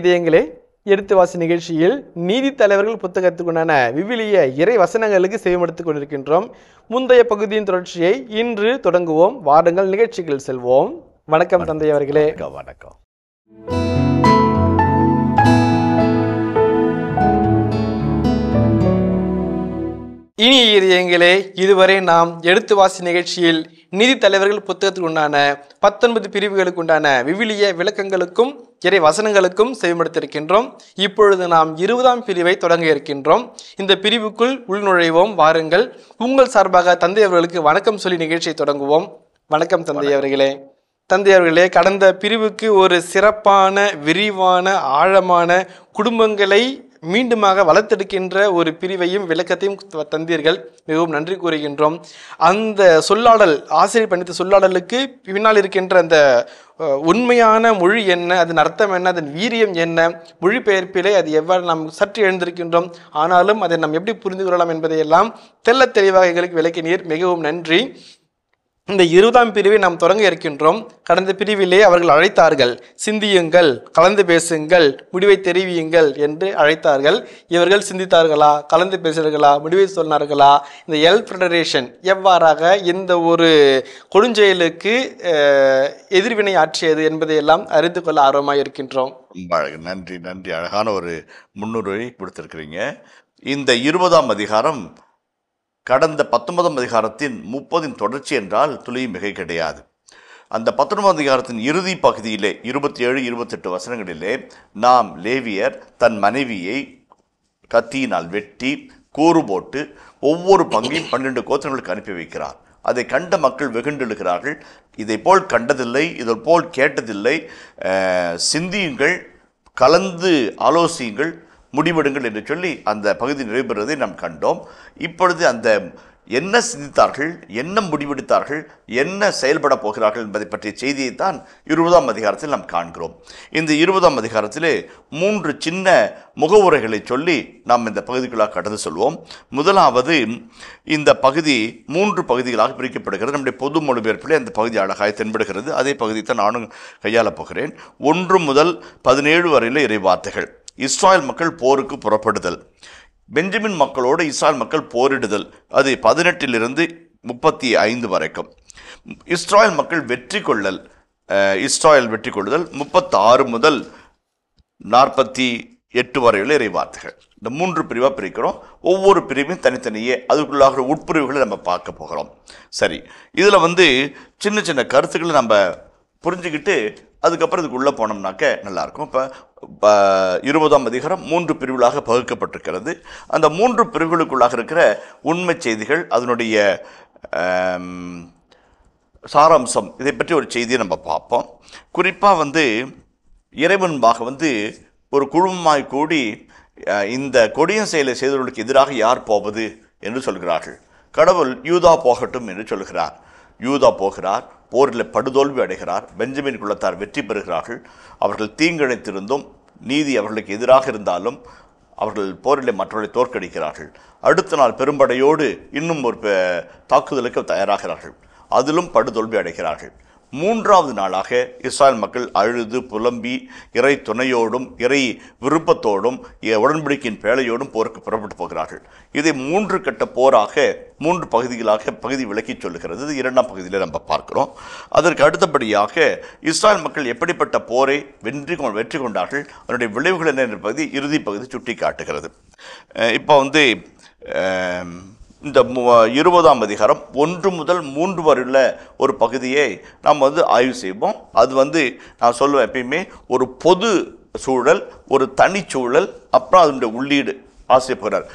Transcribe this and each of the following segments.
இதயங்களே எடுத்து வாசி நிகழ்ச்சியில் நீதி தலைவர்கள் புத்தகத்துக்குண்டான விவிலிய இறை வசனங்களுக்கு செய்யமடுத்துக் கொண்டிருக்கின்றோம் முந்தைய பகுதியின் தொடர்ச்சியை இன்று தொடங்குவோம் வாருங்கள் நிகழ்ச்சிகள் செல்வோம் வணக்கம் தந்தை அவர்களே வணக்கம் இனி இதயங்களே இதுவரை நாம் எடுத்து வாசி நிகழ்ச்சியில் நிதி தலைவர்கள் புத்தகத்துக்கு உண்டான பத்தொன்பது பிரிவுகளுக்கு உண்டான விவிலிய விளக்கங்களுக்கும் இறை வசனங்களுக்கும் செவிமடுத்திருக்கின்றோம் இப்பொழுது நாம் இருபதாம் பிரிவை தொடங்க இருக்கின்றோம் இந்த பிரிவுக்குள் உள்நுழைவோம் வாருங்கள் உங்கள் சார்பாக தந்தை அவர்களுக்கு வணக்கம் சொல்லி நிகழ்ச்சியை தொடங்குவோம் வணக்கம் தந்தை அவர்களே தந்தை அவர்களே கடந்த பிரிவுக்கு ஒரு சிறப்பான விரிவான ஆழமான குடும்பங்களை மீண்டுமாக வளர்த்தெடுக்கின்ற ஒரு பிரிவையும் விளக்கத்தையும் தந்தீர்கள் மிகவும் நன்றி கூறுகின்றோம் அந்த சொல்லாடல் ஆசிரியர் பண்ணித்த சொல்லாடலுக்கு பின்னால் இருக்கின்ற அந்த உண்மையான மொழி என்ன அதன் அர்த்தம் என்ன அதன் வீரியம் என்ன மொழிபெயர்ப்பிலே அது எவ்வாறு நாம் சற்று எழுந்திருக்கின்றோம் ஆனாலும் அதை நாம் எப்படி புரிந்து கொள்ளலாம் என்பதையெல்லாம் தெல்ல தெளிவாக எங்களுக்கு விளக்கினீர் மிகவும் நன்றி இந்த இருபதாம் பிரிவை நாம் தொடங்க இருக்கின்றோம் கடந்த பிரிவிலே அவர்கள் அழைத்தார்கள் சிந்தியுங்கள் கலந்து பேசுங்கள் முடிவை தெரிவியுங்கள் என்று அழைத்தார்கள் இவர்கள் சிந்தித்தார்களா கலந்து பேசினார்களா முடிவை சொன்னார்களா இந்த எல் ஃபெடரேஷன் எவ்வாறாக இந்த ஒரு கொடுஞ்செயலுக்கு எதிர்வினை ஆற்றியது என்பதையெல்லாம் அறிந்து கொள்ள ஆர்வமாக இருக்கின்றோம் நன்றி நன்றி அழகான ஒரு முன்னுரிமை கொடுத்திருக்கிறீங்க இந்த இருபதாம் அதிகாரம் கடந்த பத்தொன்பதாம் அதிகாரத்தின் முப்பதின் தொடர்ச்சி என்றால் துளியும் மிகை கிடையாது அந்த பத்தொன்பதாம் அதிகாரத்தின் இறுதி பகுதியிலே இருபத்தி ஏழு இருபத்தெட்டு வசனங்களிலே நாம் லேவியர் தன் மனைவியை கத்தியினால் வெட்டி கூறு போட்டு ஒவ்வொரு பங்கையும் பன்னெண்டு கோத்தனங்களுக்கு அனுப்பி வைக்கிறார் அதை கண்ட மக்கள் வெகுண்டெழுகிறார்கள் இதை போல் கண்டதில்லை இதை போல் கேட்டதில்லை சிந்தியுங்கள் கலந்து ஆலோசியுங்கள் முடிவெடுங்கள் என்று சொல்லி அந்த பகுதி நிறைவேறுவதை நாம் கண்டோம் இப்பொழுது அந்த என்ன சிந்தித்தார்கள் என்ன முடிவெடுத்தார்கள் என்ன செயல்பட போகிறார்கள் என்பதை பற்றிய செய்தியை தான் இருபதாம் அதிகாரத்தில் நாம் காண்கிறோம் இந்த இருபதாம் அதிகாரத்திலே மூன்று சின்ன முகவுரைகளை சொல்லி நாம் இந்த பகுதிகளாக கடந்து சொல்வோம் முதலாவது இந்த பகுதி மூன்று பகுதிகளாக பிரிக்கப்படுகிறது நம்முடைய பொது மொழிபெயர்ப்பிலே அந்த பகுதி அழகாக தென்படுகிறது அதே பகுதியை தான் நானும் கையாளப் போகிறேன் ஒன்று முதல் பதினேழு வரையில் இறைவார்த்தைகள் இஸ்ராயல் மக்கள் போருக்கு புறப்படுதல் பெஞ்சமின் மக்களோடு இஸ்ராயல் மக்கள் போரிடுதல் அது பதினெட்டிலிருந்து முப்பத்தி ஐந்து வரைக்கும் இஸ்ராயல் மக்கள் வெற்றி கொள்ளல் இஸ்ராயல் வெற்றி கொள்ளுதல் முப்பத்தாறு முதல் நாற்பத்தி எட்டு வரையுள்ள வார்த்தைகள் இந்த மூன்று பிரிவாக பிரிக்கிறோம் ஒவ்வொரு பிரிவையும் தனித்தனியே அதுக்குள்ளாகிற உட்பிரிவுகளை நம்ம பார்க்க போகிறோம் சரி இதில் வந்து சின்ன சின்ன கருத்துக்களை நம்ம புரிஞ்சுக்கிட்டு அதுக்கப்புறம் இதுக்குள்ளே போனோம்னாக்க நல்லாயிருக்கும் இப்போ இருபதாம் அதிகாரம் மூன்று பிரிவுகளாக பகுக்கப்பட்டிருக்கிறது அந்த மூன்று பிரிவுகளுக்குள்ளாக இருக்கிற உண்மை செய்திகள் அதனுடைய சாராம்சம் இதை பற்றி ஒரு செய்தியை நம்ம பார்ப்போம் குறிப்பாக வந்து இறைவன்பாக வந்து ஒரு குழுமமாய் கூடி இந்த கொடிய செயலை செய்தவர்களுக்கு எதிராக யார் போவது என்று சொல்கிறார்கள் கடவுள் யூதா போகட்டும் என்று சொல்கிறார் யூதா போகிறார் போரில் படுதோல்வி அடைகிறார் பெஞ்சமின் குலத்தார் வெற்றி பெறுகிறார்கள் அவர்கள் தீங்கிழைத்திருந்தும் நீதி அவர்களுக்கு எதிராக இருந்தாலும் அவர்கள் போரிலே மற்றவர்களை தோற்கடிக்கிறார்கள் அடுத்த நாள் பெரும்படையோடு இன்னும் ஒரு தாக்குதலுக்கு தயாராகிறார்கள் அதிலும் படுதோல்வி அடைகிறார்கள் மூன்றாவது நாளாக இஸ்ராயல் மக்கள் அழுது புலம்பி இறை துணையோடும் இறை விருப்பத்தோடும் உடன்படிக்கையின் பேழையோடும் போருக்கு புறப்பட்டு போகிறார்கள் இதை மூன்று கட்ட போராக மூன்று பகுதிகளாக பகுதி விளக்கி சொல்லுகிறது இது இரண்டாம் பகுதியில் நம்ம பார்க்கிறோம் அதற்கு அடுத்தபடியாக இஸ்ராயல் மக்கள் எப்படிப்பட்ட போரை வென்றி வெற்றி கொண்டார்கள் அதனுடைய விளைவுகள் என்ன பகுதி இறுதி பகுதி சுட்டி காட்டுகிறது இப்போ வந்து இந்த இருபதாம் அதிகாரம் ஒன்று முதல் மூன்று வரை உள்ள ஒரு பகுதியை நாம் வந்து ஆய்வு செய்வோம் அது வந்து நான் சொல்லுவேன் எப்பயுமே ஒரு பொது சூழல் ஒரு தனிச்சூழல் அப்புறம் அதனுடைய உள்ளீடு போகிறார்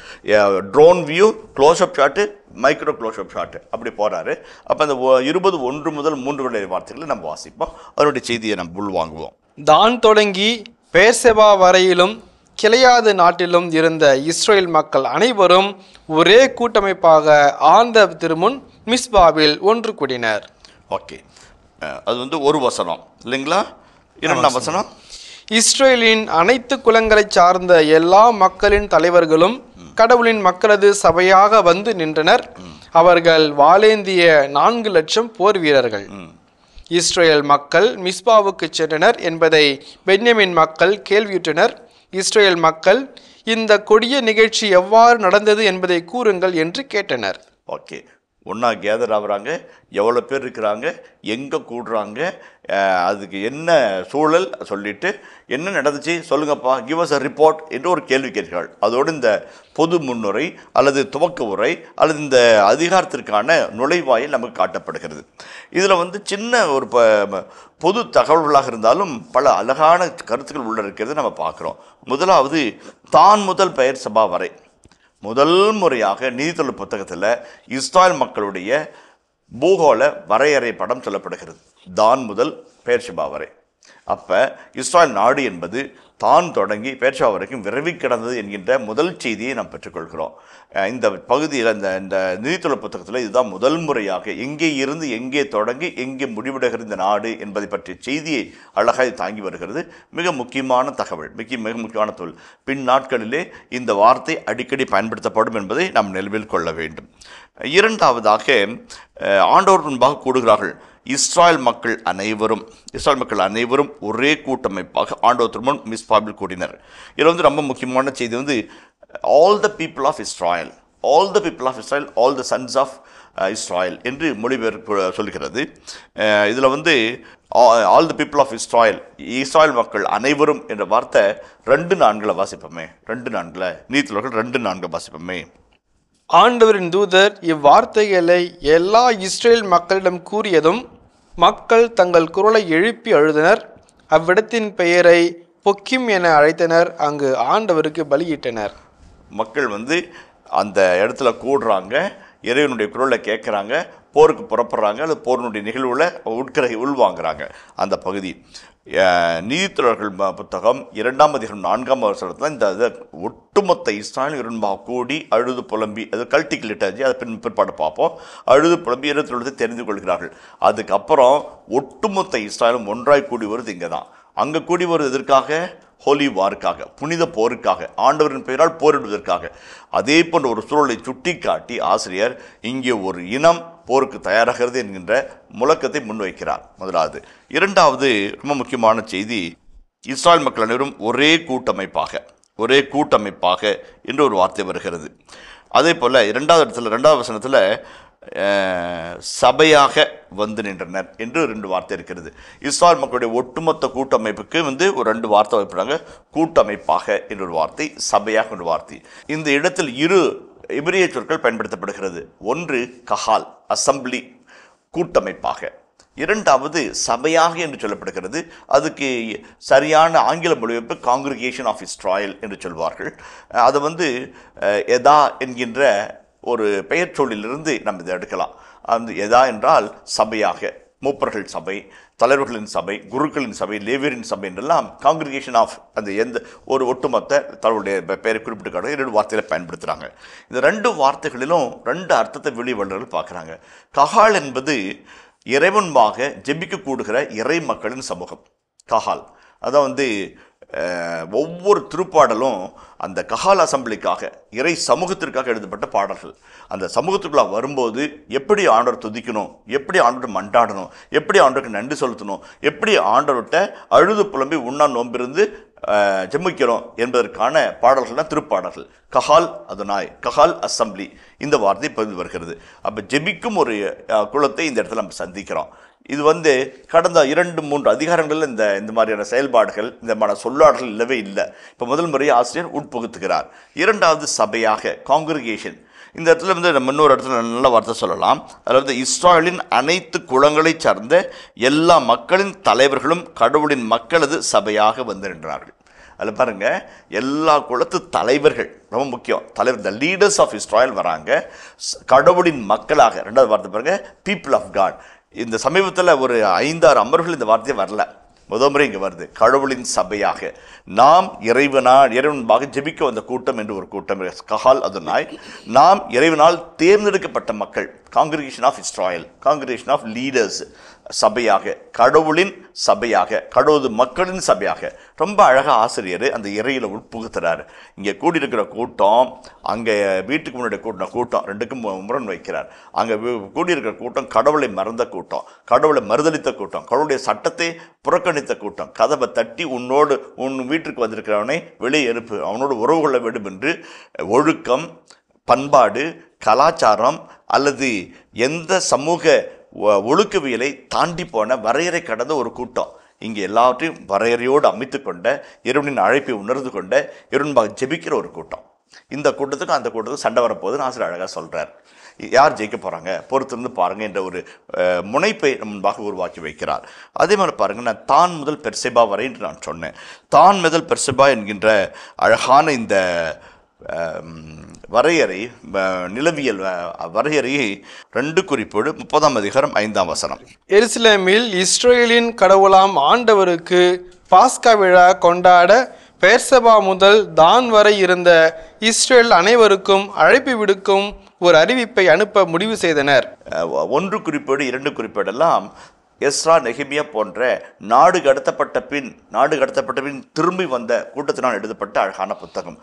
drone view close up shot micro close up shot அப்படி போகிறாரு அப்போ அந்த இருபது ஒன்று முதல் மூன்று வரை வார்த்தைகளை நம்ம வாசிப்போம் அதனுடைய செய்தியை நம்ம உள்வாங்குவோம் தான் தொடங்கி பேர்செபா வரையிலும் கிளையாது நாட்டிலும் இருந்த இஸ்ரேல் மக்கள் அனைவரும் ஒரே கூட்டமைப்பாக ஆந்த திருமுன் மிஸ்பாவில் ஒன்று கூடினர் ஓகே அது வந்து ஒரு வசனம் இல்லைங்களா இரண்டாம் வசனம் இஸ்ரேலின் அனைத்து குலங்களை சார்ந்த எல்லா மக்களின் தலைவர்களும் கடவுளின் மக்களது சபையாக வந்து நின்றனர் அவர்கள் வாழேந்திய நான்கு லட்சம் போர் வீரர்கள் இஸ்ரேல் மக்கள் மிஸ்பாவுக்கு சென்றனர் என்பதை பென்யமின் மக்கள் கேள்வியுற்றனர் இஸ்ரேல் மக்கள் இந்த கொடிய நிகழ்ச்சி எவ்வாறு நடந்தது என்பதை கூறுங்கள் என்று கேட்டனர் ஓகே ஒன்றா கேதர் ஆகுறாங்க எவ்வளோ பேர் இருக்கிறாங்க எங்கே கூடுறாங்க அதுக்கு என்ன சூழல் சொல்லிவிட்டு என்ன நடந்துச்சு சொல்லுங்கப்பா கிவ் அஸ் அ ரிப்போர்ட் என்று ஒரு கேள்வி கேட்கிறாள் அதோடு இந்த பொது முன்னுரை அல்லது துவக்க உரை அல்லது இந்த அதிகாரத்திற்கான நுழைவாயில் நமக்கு காட்டப்படுகிறது இதில் வந்து சின்ன ஒரு ப பொது தகவல்களாக இருந்தாலும் பல அழகான கருத்துக்கள் உள்ள இருக்கிறது நம்ம பார்க்குறோம் முதலாவது தான் முதல் பெயர் சபா வரை முதல் முறையாக நீதித்துறை புத்தகத்தில் இஸ்ராயல் மக்களுடைய பூகோள வரையறை படம் சொல்லப்படுகிறது தான் முதல் பேர்ஷிபா வரை அப்போ இஸ்ராயல் நாடு என்பது தான் தொடங்கி பேர்ஷா வரைக்கும் விரவி கிடந்தது என்கின்ற முதல் செய்தியை நாம் பெற்றுக்கொள்கிறோம் இந்த பகுதியில் இந்த இந்த நிதித்துறை புத்தகத்தில் இதுதான் முதல் முறையாக எங்கே இருந்து எங்கே தொடங்கி எங்கே முடிவடைகிற இந்த நாடு என்பதை பற்றிய செய்தியை அழகாக தாங்கி வருகிறது மிக முக்கியமான தகவல் மிக மிக முக்கியமான தொழில் பின் நாட்களிலே இந்த வார்த்தை அடிக்கடி பயன்படுத்தப்படும் என்பதை நாம் நினைவில் கொள்ள வேண்டும் இரண்டாவதாக ஆண்டோர் முன்பாக கூடுகிறார்கள் இஸ்ராயல் மக்கள் அனைவரும் இஸ்ராயல் மக்கள் அனைவரும் ஒரே கூட்டமைப்பாக திருமன் மிஸ் பாபில் கூடினர் இதில் வந்து ரொம்ப முக்கியமான செய்தி வந்து all the people of Israel all the people of Israel all the sons of Israel என்று மொழிபெயர்ப்பு சொல்கிறது இதில் வந்து all the people of Israel Israel மக்கள் அனைவரும் என்ற வார்த்தை ரெண்டு நான்கில் வாசிப்போமே ரெண்டு நான்கில் நீதிலோர்கள் ரெண்டு நான்கு வாசிப்போமே ஆண்டவரின் தூதர் இவ்வார்த்தைகளை எல்லா இஸ்ரேல் மக்களிடம் கூறியதும் மக்கள் தங்கள் குரலை எழுப்பி அழுதனர் அவ்விடத்தின் பெயரை பொக்கிம் என அழைத்தனர் அங்கு ஆண்டவருக்கு பலியிட்டனர் மக்கள் வந்து அந்த இடத்துல கூடுறாங்க இறைவனுடைய குரலை கேட்குறாங்க போருக்கு புறப்படுறாங்க அல்லது போரினுடைய நிகழ்வில் உட்கரை உள்வாங்கிறாங்க அந்த பகுதி நீதித்துறர்கள் புத்தகம் இரண்டாம் அதிகாரம் நான்காம் வருஷத்தில் இந்த இதை ஒட்டுமொத்த இஸ்ரான் இரும்பா கூடி அழுது புலம்பி அது கல்டிக் லிட்டாஜி அதை பின் பிற்பாடு பார்ப்போம் அழுது புலம்பி இருபத்தி தெரிந்து கொள்கிறார்கள் அதுக்கப்புறம் ஒட்டுமொத்த இஸ்ராயலும் ஒன்றாய் கூடி வருது இங்கே தான் அங்கே கூடி வருவதற்காக ஹோலி வாருக்காக புனித போருக்காக ஆண்டவரின் பெயரால் போரிடுவதற்காக அதே போன்ற ஒரு சூழலை சுட்டி காட்டி ஆசிரியர் இங்கே ஒரு இனம் போருக்கு தயாராகிறது என்கின்ற முழக்கத்தை முன்வைக்கிறார் முதலாவது இரண்டாவது ரொம்ப முக்கியமான செய்தி இஸ்ராயல் மக்கள் அனைவரும் ஒரே கூட்டமைப்பாக ஒரே கூட்டமைப்பாக என்று ஒரு வார்த்தை வருகிறது அதே போல் இரண்டாவது இடத்துல ரெண்டாவது வசனத்தில் சபையாக வந்து நின்றனர் என்று ரெண்டு வார்த்தை இருக்கிறது இஸ்ரால் மக்களுடைய ஒட்டுமொத்த கூட்டமைப்புக்கு வந்து ஒரு ரெண்டு வார்த்தை வைப்பாங்க கூட்டமைப்பாக என்ற ஒரு வார்த்தை சபையாக ஒரு வார்த்தை இந்த இடத்தில் இரு எபிரிய சொற்கள் பயன்படுத்தப்படுகிறது ஒன்று கஹால் அசம்பிளி கூட்டமைப்பாக இரண்டாவது சபையாக என்று சொல்லப்படுகிறது அதுக்கு சரியான ஆங்கில மொழிபெயர்ப்பு காங்கிரிகேஷன் ஆஃப் இஸ்ராயல் என்று சொல்வார்கள் அது வந்து எதா என்கின்ற ஒரு பெயர் சொல்லிலிருந்து நம்ம இதை எடுக்கலாம் அந்த எதா என்றால் சபையாக மூப்பர்கள் சபை தலைவர்களின் சபை குருக்களின் சபை லேவியரின் சபை என்றெல்லாம் காங்கிரிகேஷன் ஆஃப் அந்த எந்த ஒரு ஒட்டுமொத்த தலைவருடைய பெயரை குறிப்பிட்டு இரண்டு வார்த்தையில் பயன்படுத்துகிறாங்க இந்த ரெண்டு வார்த்தைகளிலும் ரெண்டு அர்த்தத்தை வெளிவல்லர்கள் பார்க்குறாங்க கஹால் என்பது இறைவன்பாக ஜெபிக்க கூடுகிற இறை மக்களின் சமூகம் கஹால் அதான் வந்து ஒவ்வொரு திருப்பாடலும் அந்த கஹால் அசம்பிளிக்காக இறை சமூகத்திற்காக எழுதப்பட்ட பாடல்கள் அந்த சமூகத்துக்குள்ள வரும்போது எப்படி ஆண்டவர் துதிக்கணும் எப்படி ஆண்டவர் மண்டாடணும் எப்படி ஆண்டோருக்கு நன்றி செலுத்தணும் எப்படி ஆண்டவர்கிட்ட அழுது புலம்பி உண்ணா நோம்பிருந்து ஜம்மிக்கிறோம் என்பதற்கான பாடல்கள் திருப்பாடல்கள் கஹால் அது நாய் கஹால் அசம்பிளி இந்த வார்த்தை பதிவு வருகிறது அப்போ ஜெபிக்கும் ஒரு குலத்தை இந்த இடத்துல நம்ம சந்திக்கிறோம் இது வந்து கடந்த இரண்டு மூன்று அதிகாரங்களில் இந்த இந்த மாதிரியான செயல்பாடுகள் இந்த மாதிரியான சொல்லாடல்கள் இல்லவே இல்லை இப்போ முதல் முறை ஆசிரியர் உட்புகுத்துகிறார் இரண்டாவது சபையாக காங்கிரிகேஷன் இந்த இடத்துல வந்து நம்ம இன்னொரு இடத்துல நல்ல வார்த்தை சொல்லலாம் அதில் வந்து இஸ்ராயலின் அனைத்து குளங்களை சார்ந்த எல்லா மக்களின் தலைவர்களும் கடவுளின் மக்களது சபையாக வந்திருக்கிறார்கள் அதில் பாருங்கள் எல்லா குளத்து தலைவர்கள் ரொம்ப முக்கியம் தலைவர் த லீடர்ஸ் ஆஃப் இஸ்ராயல் வராங்க கடவுளின் மக்களாக ரெண்டாவது வார்த்தை பாருங்கள் பீப்புள் ஆஃப் காட் இந்த சமீபத்தில் ஒரு ஐந்தாறு அமர்வுகள் இந்த வார்த்தையே வரல முதன்முறை இங்கே வருது கடவுளின் சபையாக நாம் இறைவனால் இறைவன்பாக ஜெபிக்க வந்த கூட்டம் என்று ஒரு கூட்டம் கஹால் அதனாய் நாம் இறைவனால் தேர்ந்தெடுக்கப்பட்ட மக்கள் congregation of Israel congregation of leaders சபையாக கடவுளின் சபையாக கடவுள் மக்களின் சபையாக ரொம்ப அழகாக ஆசிரியர் அந்த இறையில் உட்புகுத்துறாரு இங்கே கூடியிருக்கிற கூட்டம் அங்கே வீட்டுக்கு முன்னாடி கூட்டம் கூட்டம் ரெண்டுக்கும் முரண் வைக்கிறார் அங்கே கூடியிருக்கிற கூட்டம் கடவுளை மறந்த கூட்டம் கடவுளை மறுதளித்த கூட்டம் கடவுளுடைய சட்டத்தை புறக்கணித்த கூட்டம் கதவை தட்டி உன்னோடு உன் வீட்டுக்கு வந்திருக்கிறவனை வெளியே எழுப்பு அவனோடு உறவு கொள்ள வேண்டும் என்று ஒழுக்கம் பண்பாடு கலாச்சாரம் அல்லது எந்த சமூக ஒழுக்கவியலை தாண்டி போன வரையறை கடந்த ஒரு கூட்டம் இங்கே எல்லாவற்றையும் வரையறையோடு அமைத்து கொண்ட இறைவனின் அழைப்பை உணர்ந்து கொண்ட இறைவன்பாக ஜெபிக்கிற ஒரு கூட்டம் இந்த கூட்டத்துக்கும் அந்த கூட்டத்துக்கும் சண்டை வரப்போகுதுன்னு ஆசிரியர் அழகாக சொல்கிறார் யார் ஜெயிக்க போகிறாங்க பொறுத்திருந்து பாருங்கள் என்ற ஒரு முனைப்பை முன்பாக உருவாக்கி வைக்கிறார் அதே மாதிரி பாருங்கள் நான் தான் முதல் பெர்செபா வரை என்று நான் சொன்னேன் தான் முதல் பெர்செபா என்கின்ற அழகான இந்த வரையறை நிலவியல் வரையறையை ரெண்டு குறிப்போடு முப்பதாம் அதிகாரம் ஐந்தாம் வசனம் எருசலேமில் இஸ்ரேலின் கடவுளாம் ஆண்டவருக்கு பாஸ்கா விழா கொண்டாட பேர்சபா முதல் தான் வரை இருந்த இஸ்ரேல் அனைவருக்கும் அழைப்பு விடுக்கும் ஒரு அறிவிப்பை அனுப்ப முடிவு செய்தனர் ஒன்று குறிப்பேடு இரண்டு குறிப்பேடெல்லாம் எஸ்ரா நெகிமியா போன்ற நாடு கடத்தப்பட்ட பின் நாடு கடத்தப்பட்ட பின் திரும்பி வந்த கூட்டத்தினால் எழுதப்பட்ட அழகான புத்தகம்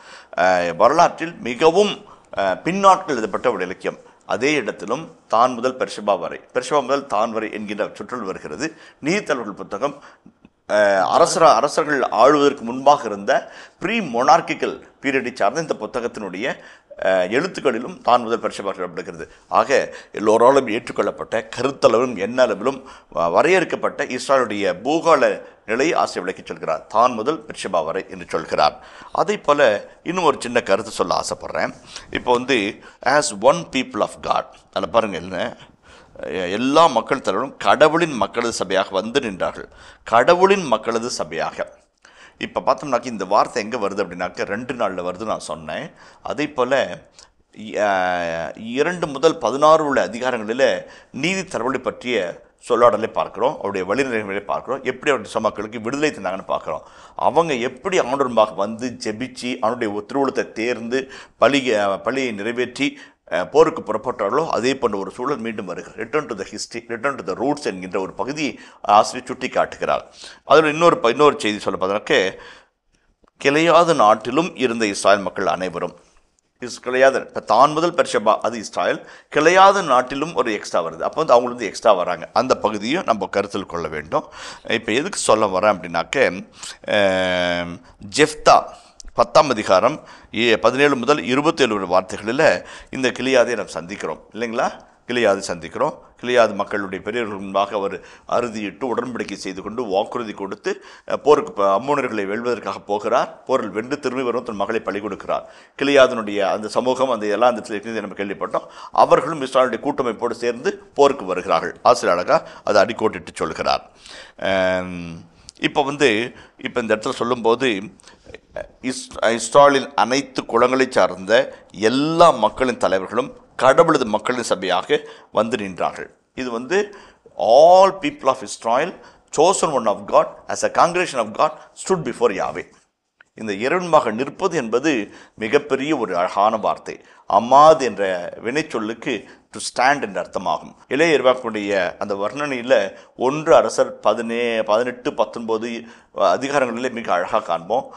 வரலாற்றில் மிகவும் பின்னாட்கள் எழுதப்பட்ட ஒரு இலக்கியம் அதே இடத்திலும் தான் முதல் பெர்ஷபா வரை பெர்ஷபா முதல் தான் வரை என்கின்ற சுற்றல் வருகிறது நீதித்தலைவர்கள் புத்தகம் அரசர அரசர்கள் ஆளுவதற்கு முன்பாக இருந்த ப்ரீ மொனார்கிக்கல் பீரியடை சார்ந்த இந்த புத்தகத்தினுடைய எழுத்துக்களிலும் தான் முதல் பரிசு பார்க்கப்படுகிறது ஆக எல்லோராலும் ஏற்றுக்கொள்ளப்பட்ட கருத்தளவிலும் எண்ணளவிலும் வரையறுக்கப்பட்ட இஸ்ராலுடைய பூகோள நிலை ஆசை விளக்கி சொல்கிறார் தான் முதல் பிரிஷபா வரை என்று சொல்கிறார் அதே போல் இன்னும் ஒரு சின்ன கருத்து சொல்ல ஆசைப்பட்றேன் இப்போ வந்து as one people of God அதில் பாருங்கள் என்ன எல்லா மக்கள் தலைவரும் கடவுளின் மக்களது சபையாக வந்து நின்றார்கள் கடவுளின் மக்களது சபையாக இப்போ பார்த்தோம்னாக்க இந்த வார்த்தை எங்கே வருது அப்படின்னாக்க ரெண்டு நாளில் வருது நான் சொன்னேன் அதே போல் இரண்டு முதல் பதினாறு உள்ள அதிகாரங்களில் நீதி தரவழி பற்றிய சொல்லாடலை பார்க்குறோம் அவருடைய வழிநிலைகளை பார்க்குறோம் எப்படி அவருடைய சமக்களுக்கு விடுதலை தந்தாங்கன்னு பார்க்குறோம் அவங்க எப்படி ஆண்டோருமாக வந்து ஜெபிச்சு அவனுடைய உத்திரவுலத்தை தேர்ந்து பழிய பழியை நிறைவேற்றி போருக்கு புறப்பட்டார்களோ அதே போன்ற ஒரு சூழல் மீண்டும் வருகிறது return to the history return to the roots என்கின்ற ஒரு பகுதி ஆசிரியர் சுட்டி காட்டுகிறார் அதில் இன்னொரு இன்னொரு செய்தி சொல்ல பார்த்தோம்னாக்க கிளையாத நாட்டிலும் இருந்த இஸ்ராயல் மக்கள் அனைவரும் இஸ் கிளையாத இப்போ தான் முதல் பெர்ஷபா அது இஸ்ராயல் கிளையாத நாட்டிலும் ஒரு எக்ஸ்ட்ரா வருது அப்போ வந்து அவங்களுக்கு எக்ஸ்ட்ரா வராங்க அந்த பகுதியும் நம்ம கருத்தில் கொள்ள வேண்டும் இப்போ எதுக்கு சொல்ல வரேன் அப்படின்னாக்க ஜெஃப்தா பத்தாம் அதிகாரம் பதினேழு முதல் இருபத்தேழு வார்த்தைகளில் இந்த கிளியாதை நாம் சந்திக்கிறோம் இல்லைங்களா கிளியாது சந்திக்கிறோம் கிளியாது மக்களுடைய பெரியவர்கள் முன்பாக அவர் அறுதியிட்டு உடன்படிக்கை செய்து கொண்டு வாக்குறுதி கொடுத்து போருக்கு அம்மூனர்களை வெல்வதற்காக போகிறார் போரில் வென்று திரும்பி வரும் தன் மகளை பழி கொடுக்கிறார் கிளியாதனுடைய அந்த சமூகம் அந்த எல்லாம் அந்த நம்ம கேள்விப்பட்டோம் அவர்களும் இஸ்ராலுடைய கூட்டமைப்போடு சேர்ந்து போருக்கு வருகிறார்கள் ஆசிரியர் அழகாக அதை அடிக்கோட்டிட்டு சொல்கிறார் இப்போ வந்து இப்போ இந்த இடத்துல சொல்லும்போது இஸ் இஸ்ராலின் அனைத்து குளங்களை சார்ந்த எல்லா மக்களின் தலைவர்களும் கடவுளது மக்களின் சபையாக வந்து நின்றார்கள் இது வந்து all people of Israel chosen one of God as a congregation of God stood before Yahweh இந்த இறைவன்பாக நிற்பது என்பது மிகப்பெரிய ஒரு அழகான வார்த்தை அம்மாது என்ற வினைச்சொல்லுக்கு டு ஸ்டாண்ட் என்ற அர்த்தமாகும் இளைய அந்த வர்ணனையில் ஒன்று அரசர் பதினே பதினெட்டு பத்தொன்பது அதிகாரங்களிலே மிக அழகாக காண்போம்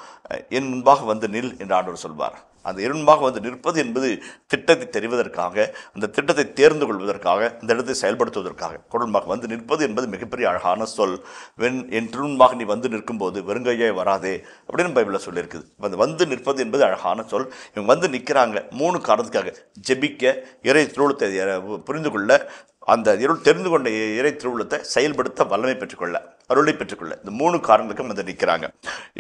என் முன்பாக வந்து நில் என்று ஆண்டவர் சொல்வார் அந்த இரண்பாக வந்து நிற்பது என்பது திட்டத்தை தெரிவதற்காக அந்த திட்டத்தை தேர்ந்து கொள்வதற்காக அந்த இடத்தை செயல்படுத்துவதற்காக குரல்மாக வந்து நிற்பது என்பது மிகப்பெரிய அழகான சொல் வென் என் திருண்பாக நீ வந்து நிற்கும்போது வெறுங்கையே வராதே அப்படின்னு பைபிளில் சொல்லியிருக்குது அந்த வந்து நிற்பது என்பது அழகான சொல் இவங்க வந்து நிற்கிறாங்க மூணு காரணத்துக்காக ஜெபிக்க இறை திருவிழத்தை புரிந்து கொள்ள அந்த இருள் தெரிந்து கொண்ட இறை திருவிழத்தை செயல்படுத்த வல்லமை பெற்றுக்கொள்ள அருளை பெற்றுக்கொள்ள இந்த மூணு காரணங்களுக்கும் வந்து நிற்கிறாங்க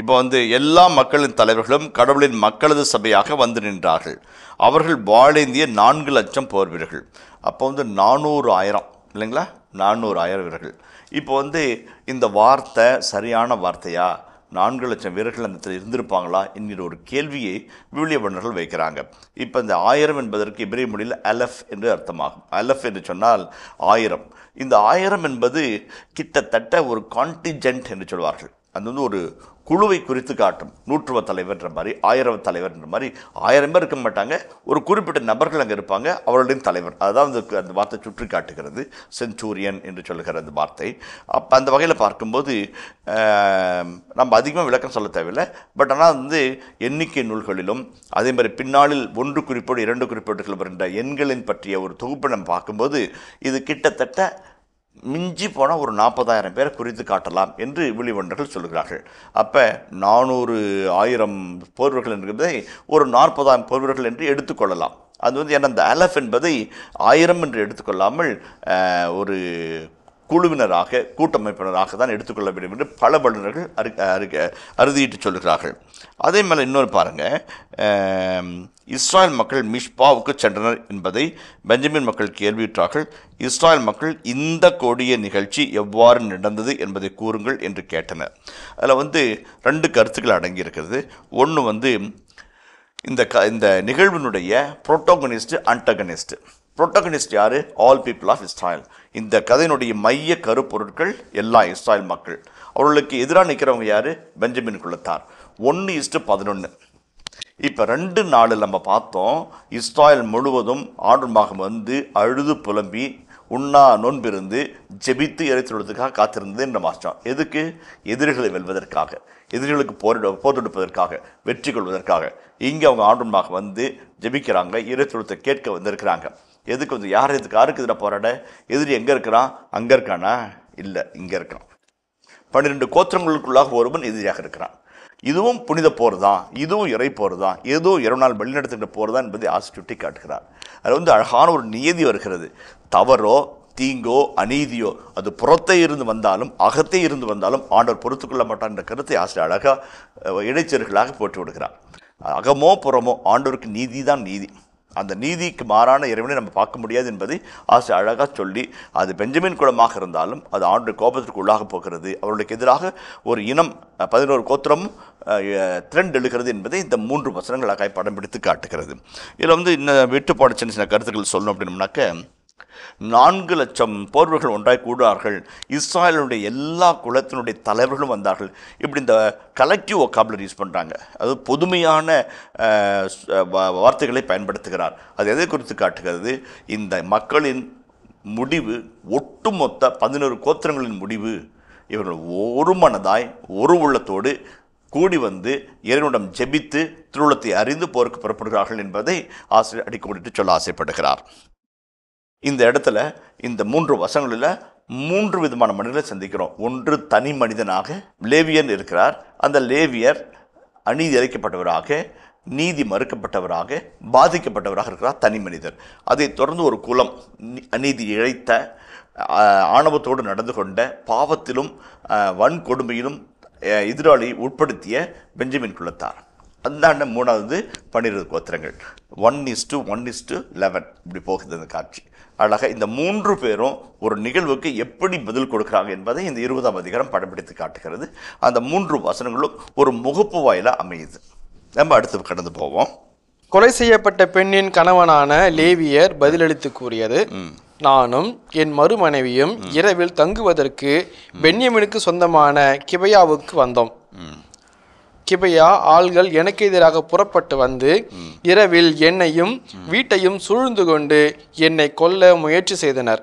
இப்போ வந்து எல்லா மக்களின் தலைவர்களும் கடவுளின் மக்களது சபையாக வந்து நின்றார்கள் அவர்கள் வாழேந்திய நான்கு லட்சம் போர் வீரர்கள் அப்போ வந்து நானூறு ஆயிரம் இல்லைங்களா நானூறு ஆயிரம் வீரர்கள் இப்போ வந்து இந்த வார்த்தை சரியான வார்த்தையா நான்கு லட்சம் வீரர்கள் அந்த இருந்திருப்பாங்களா என்கிற ஒரு கேள்வியை விவிலிய வண்ணர்கள் வைக்கிறாங்க இப்போ இந்த ஆயிரம் என்பதற்கு இப்ரே மொழியில் அலஃப் என்று அர்த்தமாகும் அலஃப் என்று சொன்னால் ஆயிரம் இந்த ஆயிரம் என்பது கிட்டத்தட்ட ஒரு கான்டிஜென்ட் என்று சொல்வார்கள் அது வந்து ஒரு குழுவை குறித்து காட்டும் நூற்றுவ தலைவர்ன்ற மாதிரி ஆயிரவ தலைவர்ன்ற மாதிரி ஆயிரம் பேர் இருக்க மாட்டாங்க ஒரு குறிப்பிட்ட நபர்கள் அங்கே இருப்பாங்க அவர்களின் தலைவர் அதுதான் அந்த அந்த வார்த்தை சுற்றி காட்டுகிறது செஞ்சூரியன் என்று சொல்கிற அந்த வார்த்தை அப்போ அந்த வகையில் பார்க்கும்போது நம்ம அதிகமாக விளக்கம் சொல்ல தேவையில்லை பட் ஆனால் வந்து எண்ணிக்கை நூல்களிலும் அதே மாதிரி பின்னாளில் ஒன்று குறிப்போடு இரண்டு குறிப்போடுகள் வருகின்ற எண்களின் பற்றிய ஒரு தொகுப்பை நம்ம பார்க்கும்போது இது கிட்டத்தட்ட மிஞ்சி போனால் ஒரு நாற்பதாயிரம் பேரை குறித்து காட்டலாம் என்று விழிவண்டர்கள் சொல்கிறார்கள் அப்போ நானூறு ஆயிரம் போர்வர்கள் என்கிறதை ஒரு நாற்பதாயிரம் போர்வர்கள் என்று எடுத்துக்கொள்ளலாம் அது வந்து ஏன்னா அந்த அலஃப் என்பதை ஆயிரம் என்று எடுத்துக்கொள்ளாமல் ஒரு குழுவினராக கூட்டமைப்பினராக தான் எடுத்துக்கொள்ள வேண்டும் என்று பல வல்லுநர்கள் அரு அருக அறுதியிட்டு சொல்கிறார்கள் அதே மேலே இன்னொரு பாருங்கள் இஸ்ராயல் மக்கள் மிஷ்பாவுக்கு சென்றனர் என்பதை பெஞ்சமின் மக்கள் கேள்வியுற்றார்கள் இஸ்ராயல் மக்கள் இந்த கொடிய நிகழ்ச்சி எவ்வாறு நடந்தது என்பதை கூறுங்கள் என்று கேட்டனர் அதில் வந்து ரெண்டு கருத்துக்கள் அடங்கியிருக்கிறது ஒன்று வந்து இந்த க இந்த நிகழ்வினுடைய புரோட்டோகனிஸ்ட்டு அன்டகனிஸ்ட்டு புரோட்டகனிஸ்ட் யாரு ஆல் பீப்புள் ஆஃப் இஸ்ராயல் இந்த கதையினுடைய மைய கருப்பொருட்கள் எல்லா இஸ்ராயல் மக்கள் அவர்களுக்கு எதிராக நிற்கிறவங்க யார் பெஞ்சமின் குலத்தார் ஒன்று இஸ்டு பதினொன்று இப்போ ரெண்டு நாள் நம்ம பார்த்தோம் இஸ்ராயல் முழுவதும் ஆடுமாக வந்து அழுது புலம்பி உண்ணா நோன்பிருந்து ஜெபித்து இறைத்துள்ளதுக்காக காத்திருந்தது என்ற மாற்றம் எதுக்கு எதிரிகளை வெல்வதற்காக எதிரிகளுக்கு போரிட போர் தொடுப்பதற்காக வெற்றி கொள்வதற்காக இங்கே அவங்க ஆண்டுமாக வந்து ஜெபிக்கிறாங்க இறைத்துள்ளத்தை கேட்க வந்திருக்கிறாங்க எதுக்கு வந்து யார் எதுக்கு யாருக்கு எதிராக போராட எதிரி எங்கே இருக்கிறான் அங்கே இருக்கானா இல்லை இங்கே இருக்கிறான் பன்னிரெண்டு கோத்திரங்களுக்குள்ளாக ஒருவன் எதிரியாக இருக்கிறான் இதுவும் புனித போர் தான் இதுவும் இறை போர் தான் எதுவும் இரவு நாள் வெளிநடத்துகிற போர் தான் என்பதை ஆசை சுட்டி காட்டுகிறார் அது வந்து அழகான ஒரு நியதி வருகிறது தவறோ தீங்கோ அநீதியோ அது புறத்தை இருந்து வந்தாலும் அகத்தே இருந்து வந்தாலும் ஆண்டவர் பொறுத்துக்கொள்ள மாட்டான் என்ற கருத்தை ஆசிரியர் அழகாக இடைச்சர்களாக போட்டு விடுகிறார் அகமோ புறமோ ஆண்டோருக்கு நீதி தான் நீதி அந்த நீதிக்கு மாறான இறைவனை நம்ம பார்க்க முடியாது என்பதை ஆசை அழகாக சொல்லி அது பெஞ்சமின் குளமாக இருந்தாலும் அது ஆண்டு கோபத்திற்கு உள்ளாக போகிறது அவர்களுக்கு எதிராக ஒரு இனம் பதினோரு கோத்திரமும் திரண்டு எழுகிறது என்பதை இந்த மூன்று வசனங்களாக படம் பிடித்து காட்டுகிறது இதில் வந்து இன்னும் விட்டு போன சின்ன சின்ன கருத்துக்கள் சொல்லணும் அப்படின்னாக்க நான்கு லட்சம் போர்வர்கள் ஒன்றாய் கூடுவார்கள் இஸ்ராயலுடைய எல்லா குலத்தினுடைய தலைவர்களும் வந்தார்கள் இப்படி இந்த கலெக்டிவ் ஒக்காபுலர் யூஸ் பண்ணுறாங்க அது பொதுமையான வார்த்தைகளை பயன்படுத்துகிறார் அது எதை குறித்து காட்டுகிறது இந்த மக்களின் முடிவு ஒட்டுமொத்த பதினோரு கோத்திரங்களின் முடிவு இவர்கள் ஒரு மனதாய் ஒரு உள்ளத்தோடு கூடி வந்து இறைவனிடம் ஜெபித்து திருளத்தை அறிந்து போருக்கு புறப்படுகிறார்கள் என்பதை ஆசிரியர் அடிக்கோடிட்டு சொல்ல ஆசைப்படுகிறார் இந்த இடத்துல இந்த மூன்று வசங்களில் மூன்று விதமான மனிதர்களை சந்திக்கிறோம் ஒன்று தனி மனிதனாக லேவியன் இருக்கிறார் அந்த லேவியர் அநீதி அழைக்கப்பட்டவராக நீதி மறுக்கப்பட்டவராக பாதிக்கப்பட்டவராக இருக்கிறார் தனி மனிதர் அதைத் தொடர்ந்து ஒரு குலம் அநீதி இழைத்த ஆணவத்தோடு நடந்து கொண்ட பாவத்திலும் வன்கொடுமையிலும் எதிராளி உட்படுத்திய பெஞ்சமின் குலத்தார் அந்தாண்ட மூணாவது பன்னிரண்டு கோத்திரங்கள் one is two one is two eleven இப்படி போகுது அந்த காட்சி அழகாக இந்த மூன்று பேரும் ஒரு நிகழ்வுக்கு எப்படி பதில் கொடுக்குறாங்க என்பதை இந்த இருபதாம் அதிகாரம் படம்பிடித்து காட்டுகிறது அந்த மூன்று வசனங்களும் ஒரு முகப்பு வாயிலாக அமையுது நம்ம அடுத்து கடந்து போவோம் கொலை செய்யப்பட்ட பெண்ணின் கணவனான லேவியர் பதிலளித்து கூறியது நானும் என் மறுமனைவியும் இரவில் தங்குவதற்கு பென்யமினுக்கு சொந்தமான கிபையாவுக்கு வந்தோம் கிபையா ஆள்கள் எனக்கு எதிராக புறப்பட்டு வந்து இரவில் என்னையும் வீட்டையும் சூழ்ந்து கொண்டு என்னை கொல்ல முயற்சி செய்தனர்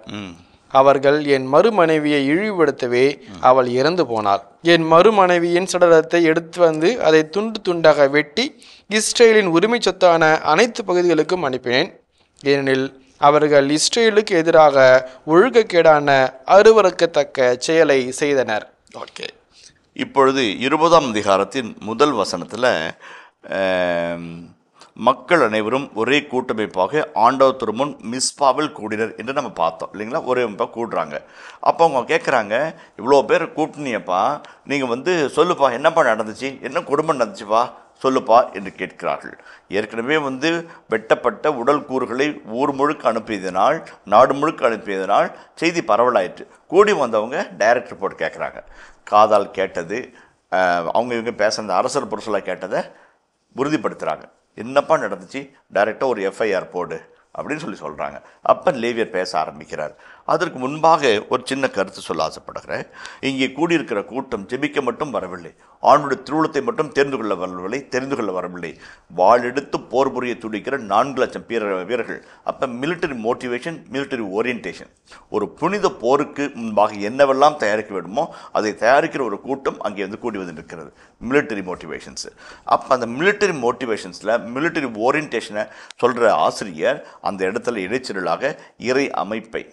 அவர்கள் என் மறுமனைவியை இழிவுபடுத்தவே அவள் இறந்து போனார் என் மறுமனைவியின் சடலத்தை எடுத்து வந்து அதை துண்டு துண்டாக வெட்டி இஸ்ரேலின் உரிமை சொத்தான அனைத்து பகுதிகளுக்கும் அனுப்பினேன் ஏனெனில் அவர்கள் இஸ்ரேலுக்கு எதிராக ஒழுக்கக்கேடான அருவறுக்கத்தக்க செயலை செய்தனர் ஓகே இப்பொழுது இருபதாம் அதிகாரத்தின் முதல் வசனத்தில் மக்கள் அனைவரும் ஒரே கூட்டமைப்பாக ஆண்டவர் திருமுன் மிஸ்பாவில் கூடினர் என்று நம்ம பார்த்தோம் இல்லைங்களா ஒரே அமைப்பாக கூடுறாங்க அப்போ அவங்க கேட்குறாங்க இவ்வளோ பேர் கூட்டினியப்பா நீங்கள் வந்து சொல்லுப்பா என்னப்பா நடந்துச்சு என்ன குடும்பம் நடந்துச்சுப்பா சொல்லுப்பா என்று கேட்கிறார்கள் ஏற்கனவே வந்து வெட்டப்பட்ட உடல் கூறுகளை ஊர் முழுக்க அனுப்பியதனால் நாடு முழுக்க அனுப்பியதனால் செய்தி பரவலாயிற்று கூடி வந்தவங்க டைரக்டர் ரிப்போர்ட் கேட்குறாங்க காதால் கேட்டது அவங்க இவங்க அந்த அரசர் புருஷலாக கேட்டதை உறுதிப்படுத்துகிறாங்க என்னப்பா நடந்துச்சு டைரெக்டாக ஒரு எஃப்ஐஆர் போடு அப்படின்னு சொல்லி சொல்கிறாங்க அப்போ லேவியர் பேச ஆரம்பிக்கிறார் அதற்கு முன்பாக ஒரு சின்ன கருத்து சொல்ல ஆசைப்படுகிறேன் இங்கே கூடியிருக்கிற கூட்டம் ஜெபிக்க மட்டும் வரவில்லை ஆணுடைய திருவுளத்தை மட்டும் தெரிந்து கொள்ள வரவில்லை தெரிந்து கொள்ள வரவில்லை வாழெடுத்து போர் புரிய துடிக்கிற நான்கு லட்சம் பேர வீரர்கள் அப்போ மிலிட்டரி மோட்டிவேஷன் மிலிட்டரி ஓரியன்டேஷன் ஒரு புனித போருக்கு முன்பாக என்னவெல்லாம் தயாரிக்க வேண்டுமோ அதை தயாரிக்கிற ஒரு கூட்டம் அங்கே வந்து கூடி வந்து நிற்கிறது மிலிட்டரி மோட்டிவேஷன்ஸு அப்போ அந்த மிலிட்டரி மோட்டிவேஷன்ஸில் மிலிட்டரி ஓரியன்டேஷனை சொல்கிற ஆசிரியர் அந்த இடத்துல இடைச்சலாக இறை அமைப்பை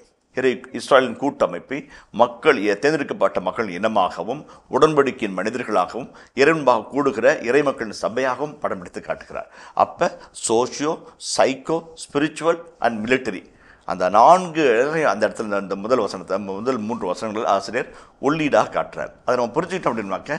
இஸ்ராயலின் கூட்டமைப்பை மக்கள் தேர்ந்தெடுக்கப்பட்ட மக்கள் இனமாகவும் உடன்படிக்கையின் மனிதர்களாகவும் இறைவன்பாக கூடுகிற இறை மக்களின் சபையாகவும் படம் எடுத்து காட்டுகிறார் அப்போ socio psycho spiritual and military அந்த நான்கு அந்த இடத்துல இந்த முதல் வசனத்தை முதல் மூன்று வசனங்கள் ஆசிரியர் உள்ளீடாக காட்டுறார் அதை நம்ம புரிஞ்சுக்கிட்டோம் அப்படின்னாக்க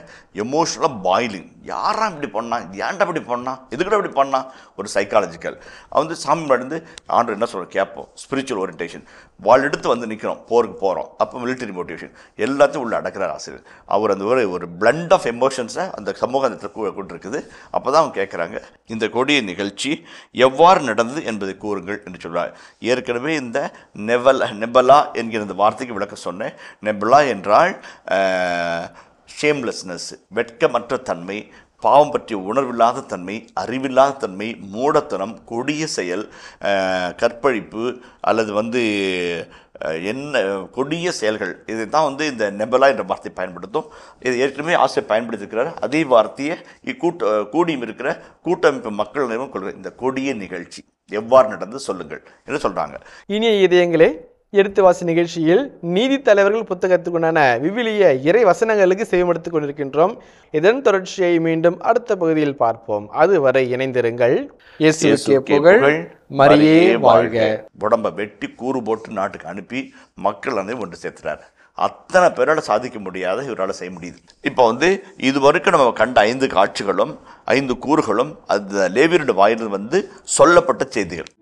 எமோஷனலாக பாயிலிங் யாரா இப்படி பண்ணால் ஏன்டா இப்படி பண்ணால் எதுக்கிட்ட இப்படி பண்ணா ஒரு சைக்காலஜிக்கல் அவன் வந்து சாமி மருந்து ஆண்டு என்ன சொல்கிற கேட்போம் ஸ்பிரிச்சுவல் ஓரியன்டேஷன் வாழ் எடுத்து வந்து நிற்கிறோம் போருக்கு போகிறோம் அப்போ மிலிட்டரி மோட்டிவேஷன் எல்லாத்தையும் உள்ள அடக்கிறார் ஆசிரியர் அவர் அந்த ஒரு ஒரு பிளண்ட் ஆஃப் எமோஷன்ஸை அந்த சமூக அந்த கொண்டிருக்குது அப்போ தான் அவங்க கேட்குறாங்க இந்த கொடிய நிகழ்ச்சி எவ்வாறு நடந்தது என்பதை கூறுங்கள் என்று சொல்கிறார் ஏற்கனவே இந்த நெவல் நெபலா என்கிற இந்த வார்த்தைக்கு விளக்க சொன்னேன் நெபலா என்றால் ஷேம்லெஸ்னஸ் வெட்கமற்ற தன்மை பாவம் பற்றிய உணர்வில்லாத தன்மை அறிவில்லாத தன்மை மூடத்தனம் கொடிய செயல் கற்பழிப்பு அல்லது வந்து என்ன கொடிய செயல்கள் இதை தான் வந்து இந்த நெபலா என்ற வார்த்தையை பயன்படுத்தும் இது ஏற்கனவே ஆசிரியர் பயன்படுத்தியிருக்கிறார் அதே வார்த்தையை இக்கூட்ட கூடியும் இருக்கிற கூட்டமைப்பு மக்கள் நிறுவனம் கொள்கிற இந்த கொடிய நிகழ்ச்சி எவ்வாறு நடந்து சொல்லுங்கள் என்று சொல்றாங்க இனிய இதயங்களே எடுத்து வாசி நிகழ்ச்சியில் நீதி தலைவர்கள் புத்தகத்துக்குண்டான விவிலிய இறை வசனங்களுக்கு செய்யப்படுத்திக் கொண்டிருக்கின்றோம் இதன் தொடர்ச்சியை மீண்டும் அடுத்த பகுதியில் பார்ப்போம் அதுவரை இணைந்திருங்கள் மரியே வாழ்க உடம்ப வெட்டி கூறு போட்டு நாட்டுக்கு அனுப்பி மக்கள் அனைவரும் ஒன்று சேர்த்துறாரு அத்தனை பேரால் சாதிக்க முடியாத இவரால் செய்ய முடியுது இப்போ வந்து இது வரைக்கும் நம்ம கண்ட ஐந்து காட்சிகளும் ஐந்து கூறுகளும் அந்த லேவியருடைய வாயில் வந்து சொல்லப்பட்ட செய்திகள்